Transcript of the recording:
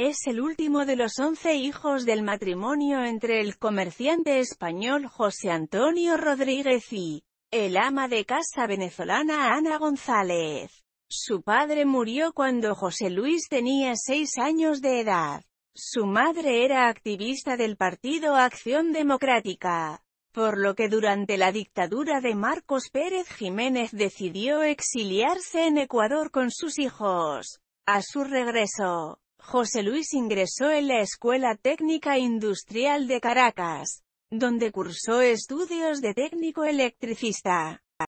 Es el último de los once hijos del matrimonio entre el comerciante español José Antonio Rodríguez y el ama de casa venezolana Ana González. Su padre murió cuando José Luis tenía seis años de edad. Su madre era activista del partido Acción Democrática, por lo que durante la dictadura de Marcos Pérez Jiménez decidió exiliarse en Ecuador con sus hijos. A su regreso, José Luis ingresó en la Escuela Técnica Industrial de Caracas, donde cursó estudios de técnico electricista.